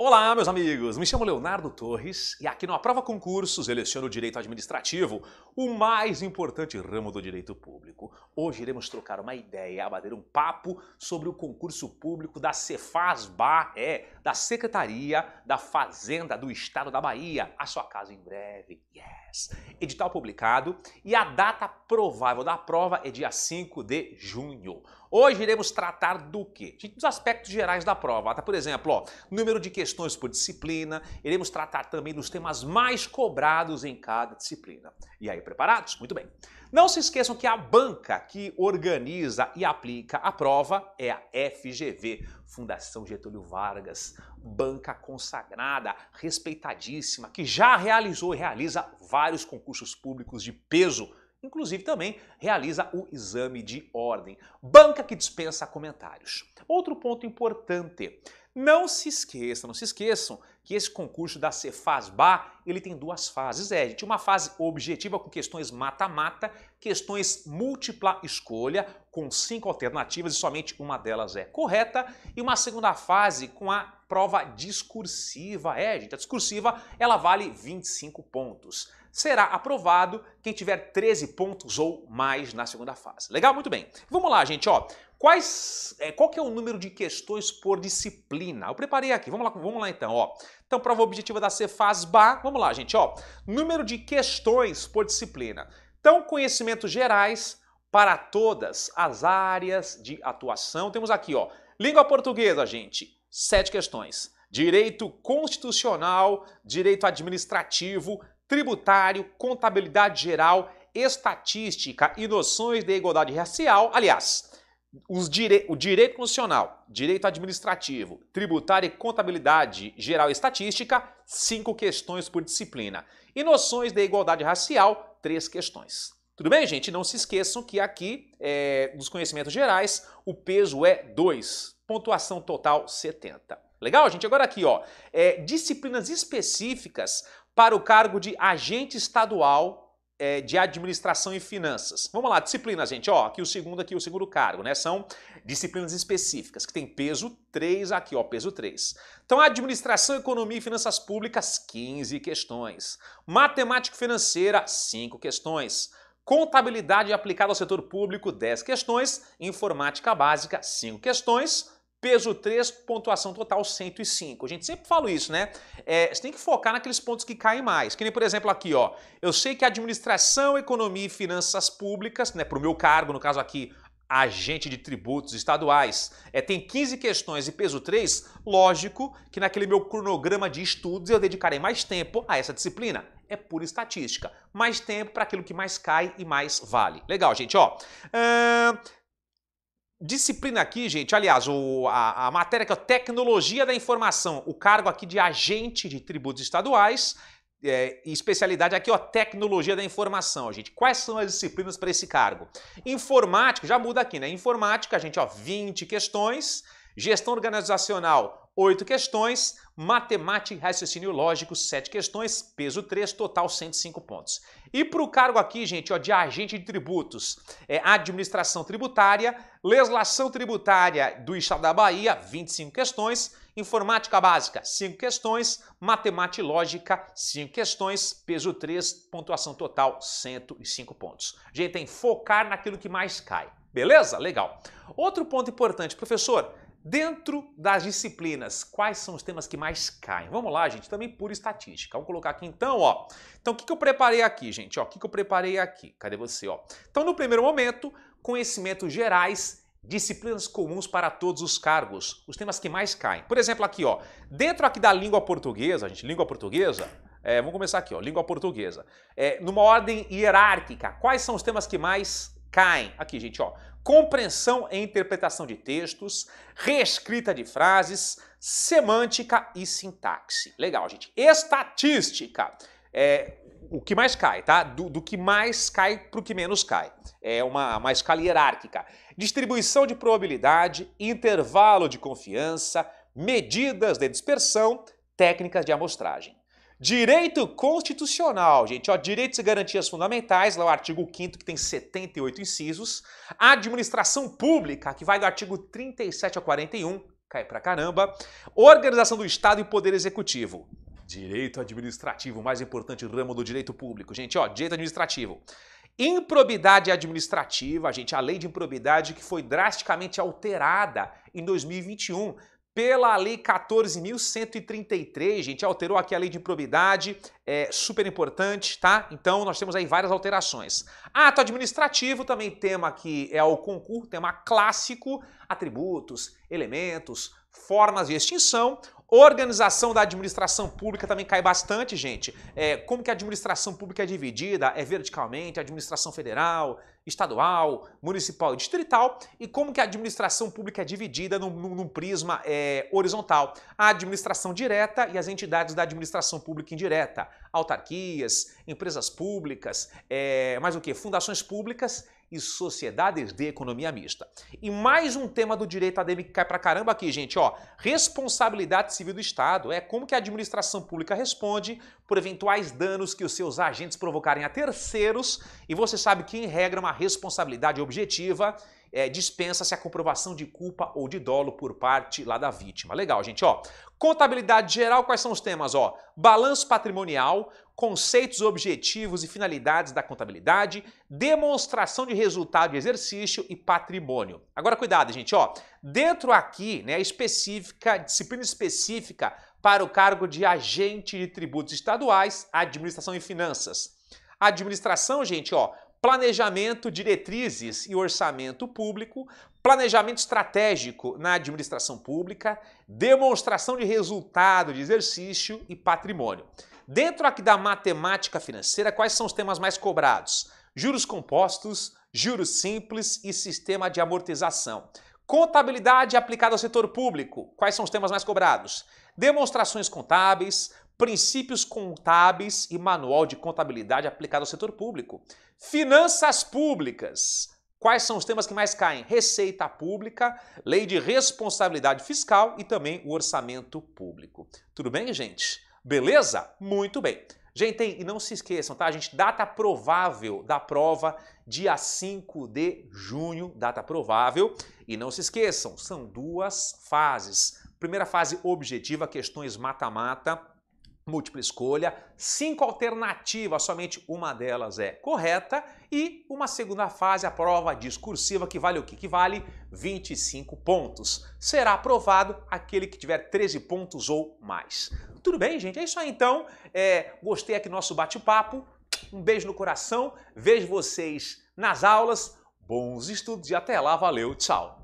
Olá, meus amigos! Me chamo Leonardo Torres e aqui no Aprova Concursos seleciono Direito Administrativo, o mais importante ramo do direito público. Hoje iremos trocar uma ideia, bater um papo sobre o concurso público da Cefasba, é, da Secretaria da Fazenda do Estado da Bahia, a sua casa em breve. Yes! Edital publicado e a data provável da prova é dia 5 de junho. Hoje iremos tratar do quê? Dos aspectos gerais da prova. Tá? Por exemplo, ó, número de questões por disciplina, iremos tratar também dos temas mais cobrados em cada disciplina. E aí, preparados? Muito bem. Não se esqueçam que a banca que organiza e aplica a prova é a FGV, Fundação Getúlio Vargas, banca consagrada, respeitadíssima, que já realizou e realiza vários concursos públicos de peso inclusive também realiza o exame de ordem, banca que dispensa comentários. Outro ponto importante, não se esqueçam, não se esqueçam que esse concurso da Cefasba, ele tem duas fases, é, gente. Uma fase objetiva com questões mata-mata, questões múltipla escolha, com cinco alternativas e somente uma delas é correta, e uma segunda fase com a prova discursiva, é, gente. A discursiva, ela vale 25 pontos. Será aprovado quem tiver 13 pontos ou mais na segunda fase. Legal? Muito bem. Vamos lá, gente, ó. Quais, é, qual que é o número de questões por disciplina? Eu preparei aqui, vamos lá, vamos lá então, ó. Então, prova objetiva da Cefasba, vamos lá, gente, ó. Número de questões por disciplina. Então, conhecimentos gerais para todas as áreas de atuação. Temos aqui, ó, língua portuguesa, gente, sete questões. Direito constitucional, direito administrativo, tributário, contabilidade geral, estatística e noções de igualdade racial. Aliás, Dire... o direito constitucional, direito administrativo, tributário e contabilidade geral e estatística, cinco questões por disciplina. E noções de igualdade racial, três questões. Tudo bem, gente? Não se esqueçam que aqui, é, nos conhecimentos gerais, o peso é 2, pontuação total 70. Legal, gente? Agora aqui, ó, é, disciplinas específicas para o cargo de agente estadual é, de administração e finanças. Vamos lá, disciplinas, gente. Ó, aqui o segundo, aqui o segundo cargo, né? São disciplinas específicas, que tem peso 3 aqui, ó, peso 3. Então, administração, economia e finanças públicas, 15 questões. Matemática financeira, 5 questões. Contabilidade aplicada ao setor público, 10 questões. Informática básica, 5 questões. Peso 3, pontuação total 105. A gente sempre fala isso, né? É, você tem que focar naqueles pontos que caem mais. Que nem, por exemplo, aqui, ó. Eu sei que administração, economia e finanças públicas, né, para o meu cargo, no caso aqui, agente de tributos estaduais, é, tem 15 questões e peso 3, lógico que naquele meu cronograma de estudos eu dedicarei mais tempo a essa disciplina. É pura estatística. Mais tempo para aquilo que mais cai e mais vale. Legal, gente, ó. Uh, Disciplina aqui, gente, aliás, o, a, a, matéria que é Tecnologia da Informação, o cargo aqui de agente de tributos estaduais, é, especialidade aqui, ó, Tecnologia da Informação, gente. Quais são as disciplinas para esse cargo? Informática, já muda aqui, né? Informática, gente, ó, 20 questões. Gestão organizacional, 8 questões, matemática e raciocínio lógico, 7 questões, peso 3, total 105 pontos. E para o cargo aqui, gente, ó, de agente de tributos, é administração tributária, legislação tributária do Estado da Bahia, 25 questões, informática básica, 5 questões, matemática e lógica, 5 questões, peso 3, pontuação total 105 pontos. Gente, tem focar naquilo que mais cai. Beleza? Legal. Outro ponto importante, professor, Dentro das disciplinas, quais são os temas que mais caem? Vamos lá, gente, também por estatística. Vamos colocar aqui então, ó. Então, o que, que eu preparei aqui, gente? O que, que eu preparei aqui? Cadê você, ó? Então, no primeiro momento, conhecimentos gerais disciplinas comuns para todos os cargos, os temas que mais caem. Por exemplo, aqui, ó, dentro aqui da língua portuguesa, gente, língua portuguesa, é, vamos começar aqui, ó, língua portuguesa. É, numa ordem hierárquica, quais são os temas que mais caem. Aqui, gente, ó. Compreensão e interpretação de textos, reescrita de frases, semântica e sintaxe. Legal, gente. Estatística. É, o que mais cai, tá? Do, do que mais cai para o que menos cai. É uma, uma escala hierárquica. Distribuição de probabilidade, intervalo de confiança, medidas de dispersão, técnicas de amostragem. Direito constitucional, gente, ó, direitos e garantias fundamentais, lá o artigo 5 que tem 78 incisos. administração pública, que vai do artigo 37 a 41, cai pra caramba. Organização do Estado e Poder Executivo. Direito administrativo, mais importante ramo do direito público, gente, ó, direito administrativo. Improbidade administrativa, gente, a lei de improbidade que foi drasticamente alterada em 2021 pela Lei 14.133, gente, alterou aqui a lei de improbidade, é super importante, tá? Então nós temos aí várias alterações. Ato administrativo, também tema que é o concurso, tema clássico, atributos, elementos, formas de extinção. Organização da administração pública também cai bastante, gente. É, como que a administração pública é dividida? É verticalmente, administração federal, estadual, municipal e distrital. E como que a administração pública é dividida num, num, num prisma é, horizontal? A administração direta e as entidades da administração pública indireta. Autarquias, empresas públicas, é, mais o que? Fundações públicas e sociedades de economia mista. E mais um tema do direito acadêmico que cai pra caramba aqui, gente, ó. Responsabilidade civil do Estado é como que a administração pública responde por eventuais danos que os seus agentes provocarem a terceiros, e você sabe que em regra é uma responsabilidade objetiva é, dispensa-se a comprovação de culpa ou de dolo por parte lá da vítima. Legal, gente, ó. Contabilidade geral, quais são os temas, ó? Balanço patrimonial, conceitos, objetivos e finalidades da contabilidade, demonstração de resultado de exercício e patrimônio. Agora cuidado, gente, ó. Dentro aqui, né, específica, disciplina específica para o cargo de agente de tributos estaduais, administração e finanças. Administração, gente, ó, planejamento, diretrizes e orçamento público, planejamento estratégico na administração pública, demonstração de resultado de exercício e patrimônio. Dentro aqui da matemática financeira, quais são os temas mais cobrados? Juros compostos, juros simples e sistema de amortização. Contabilidade aplicada ao setor público. Quais são os temas mais cobrados? Demonstrações contábeis, princípios contábeis e manual de contabilidade aplicado ao setor público. Finanças públicas. Quais são os temas que mais caem? Receita pública, lei de responsabilidade fiscal e também o orçamento público. Tudo bem, gente? Beleza? Muito bem. Gente, e não se esqueçam, tá, a gente? Data provável da prova, dia 5 de junho, data provável. E não se esqueçam, são duas fases. Primeira fase objetiva, questões mata-mata, múltipla escolha, cinco alternativas, somente uma delas é correta e uma segunda fase, a prova discursiva, que vale o quê? Que vale 25 pontos. Será aprovado aquele que tiver 13 pontos ou mais. Tudo bem, gente? É isso aí, então. É, gostei aqui do nosso bate-papo. Um beijo no coração. Vejo vocês nas aulas. Bons estudos e até lá. Valeu, tchau.